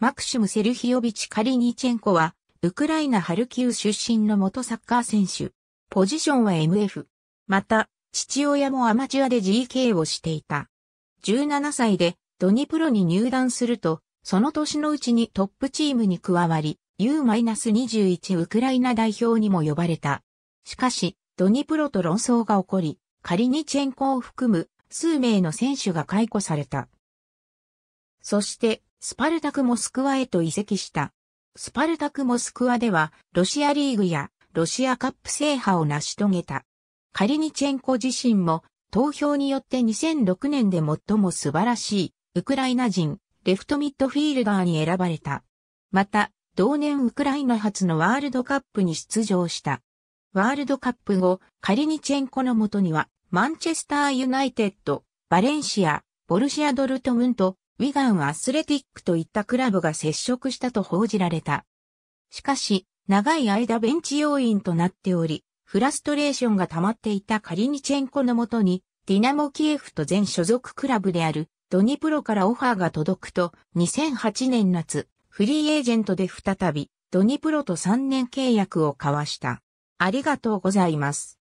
マクシム・セルヒオビチ・カリニチェンコは、ウクライナ・ハルキウ出身の元サッカー選手。ポジションは MF。また、父親もアマチュアで GK をしていた。17歳でドニプロに入団すると、その年のうちにトップチームに加わり、U-21 ウクライナ代表にも呼ばれた。しかし、ドニプロと論争が起こり、カリニチェンコを含む数名の選手が解雇された。そして、スパルタクモスクワへと移籍した。スパルタクモスクワでは、ロシアリーグやロシアカップ制覇を成し遂げた。カリニチェンコ自身も、投票によって2006年で最も素晴らしい、ウクライナ人、レフトミッドフィールダーに選ばれた。また、同年ウクライナ初のワールドカップに出場した。ワールドカップ後、カリニチェンコのもとには、マンチェスターユナイテッド、バレンシア、ボルシアドルトムント、ウィガンアスレティックといったクラブが接触したと報じられた。しかし、長い間ベンチ要員となっており、フラストレーションが溜まっていたカリニチェンコのもとに、ディナモキエフと全所属クラブであるドニプロからオファーが届くと、2008年夏、フリーエージェントで再び、ドニプロと3年契約を交わした。ありがとうございます。